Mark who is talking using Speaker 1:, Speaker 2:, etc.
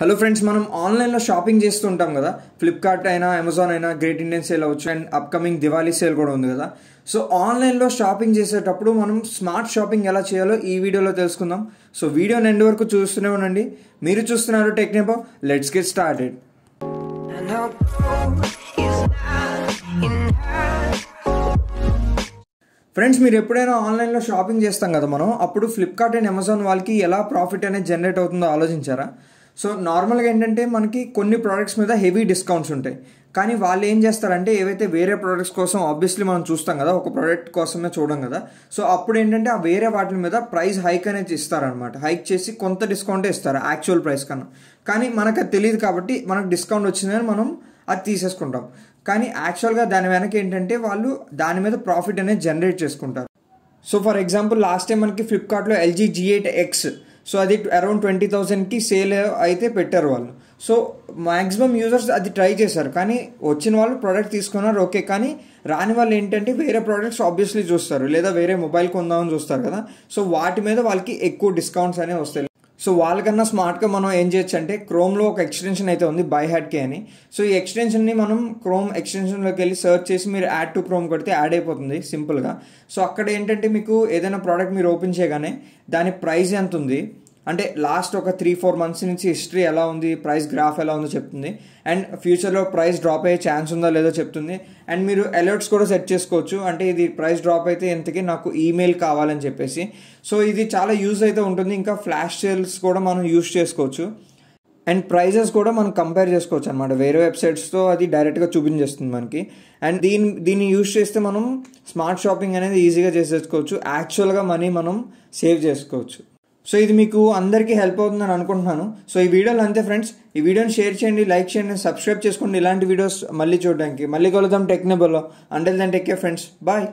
Speaker 1: hello friends మనం ఆన్లైన్లో shopping చేస్తుంటాం కదా ఫ్లిప్కార్ట్ అయినా అమెజాన్ అయినా గ్రేట్ ఇండియన్ సేల్ అవచ్చు అండ్ అప్కమింగ్ దివాళీ సేల్ కూడా ఉంది కదా సో ఆన్లైన్లో షాపింగ్ చేసేటప్పుడు మనం స్మార్ట్ షాపింగ్ ఎలా చేయాలో ఈ వీడియోలో తెలుసుకుందాం సో వీడియో నెండ్ వరకు చూస్తూనే ఉండండి మీరు చూస్తున్నారు టెక్నిపో లెట్స్ గెట్ స్టార్టెడ్ ఫ్రెండ్స్ మీరు ఎప్పుడైనా ఆన్లైన్లో షాపింగ్ చేస్తాం కదా మనం అప్పుడు ఫ్లిప్కార్ట్ అండ్ అమెజాన్ వాళ్ళకి ఎలా ప్రాఫిట్ అనేది జనరేట్ అవుతుందో ఆలోచించారా సో నార్మల్గా ఏంటంటే మనకి కొన్ని ప్రోడక్ట్స్ మీద హెవీ డిస్కౌంట్స్ ఉంటాయి కానీ వాళ్ళు ఏం చేస్తారంటే ఏవైతే వేరే ప్రోడక్ట్స్ కోసం ఆబ్వియస్లీ మనం చూస్తాం కదా ఒక ప్రోడక్ట్ కోసమే చూడం కదా సో అప్పుడు ఏంటంటే ఆ వేరే వాటి మీద ప్రైస్ హైక్ అనేది ఇస్తారనమాట హైక్ చేసి కొంత డిస్కౌంటే ఇస్తారు యాక్చువల్ ప్రైస్ కన్నా కానీ మనకు అది తెలియదు కాబట్టి మనకు డిస్కౌంట్ వచ్చిందని మనం అది తీసేసుకుంటాం కానీ యాక్చువల్గా దాని వెనక ఏంటంటే వాళ్ళు దాని మీద ప్రాఫిట్ అనేది జనరేట్ చేసుకుంటారు so for example last time మనకి ఫ్లిప్కార్ట్లో LG G eight X so అది అరౌండ్ ట్వంటీ థౌజండ్కి సేల్ అయితే పెట్టారు వాళ్ళు సో మ్యాక్సిమం యూజర్స్ అది ట్రై చేశారు కానీ వచ్చిన వాళ్ళు ప్రోడక్ట్ తీసుకున్నారు ఓకే కానీ రాని వాళ్ళు ఏంటంటే వేరే ప్రోడక్ట్స్ ఆబ్వియస్లీ చూస్తారు లేదా వేరే మొబైల్ కొందామని చూస్తారు కదా సో వాటి మీద వాళ్ళకి ఎక్కువ డిస్కౌంట్స్ అనేవి వస్తాయి సో వాళ్ళకన్నా స్మార్ట్గా మనం ఏం చేయొచ్చు అంటే క్రోమ్లో ఒక ఎక్స్టెన్షన్ అయితే ఉంది బై కే అని సో ఈ ఎక్స్టెన్షన్ని మనం క్రోమ్ ఎక్స్టెన్షన్లోకి వెళ్ళి సర్చ్ చేసి మీరు యాడ్ టు క్రోమ్ కొడితే యాడ్ అయిపోతుంది సింపుల్గా సో అక్కడ ఏంటంటే మీకు ఏదైనా ప్రోడక్ట్ మీరు ఓపెన్ చేయగానే దాని ప్రైస్ ఎంత ఉంది అంటే లాస్ట్ ఒక త్రీ ఫోర్ మంత్స్ నుంచి హిస్టరీ ఎలా ఉంది ప్రైస్ గ్రాఫ్ ఎలా ఉందో చెప్తుంది అండ్ ఫ్యూచర్లో ప్రైస్ డ్రాప్ అయ్యే ఛాన్స్ ఉందో లేదో చెప్తుంది అండ్ మీరు అలర్ట్స్ కూడా సెట్ చేసుకోవచ్చు అంటే ఇది ప్రైస్ డ్రాప్ అయితే ఎంతకి నాకు ఈమెయిల్ కావాలని చెప్పేసి సో ఇది చాలా యూజ్ అయితే ఉంటుంది ఇంకా ఫ్లాష్ సేల్స్ కూడా మనం యూజ్ చేసుకోవచ్చు అండ్ ప్రైజెస్ కూడా మనం కంపేర్ చేసుకోవచ్చు అనమాట వేరే వెబ్సైట్స్తో అది డైరెక్ట్గా చూపించేస్తుంది మనకి అండ్ దీని దీన్ని యూజ్ చేస్తే మనం స్మార్ట్ షాపింగ్ అనేది ఈజీగా చేసేసుకోవచ్చు యాక్చువల్గా మనీ మనం సేవ్ చేసుకోవచ్చు సో ఇది మీకు అందరికీ హెల్ప్ అవుతుందని అనుకుంటున్నాను సో ఈ వీడియోలు అంతే ఫ్రెండ్స్ ఈ వీడియోని షేర్ చేయండి లైక్ చేయండి సబ్స్క్రైబ్ చేసుకోండి ఇలాంటి వీడియోస్ మళ్ళీ చూడడానికి మళ్ళీ కలుద్దాం టెక్నబుల్లో until then tech friends bye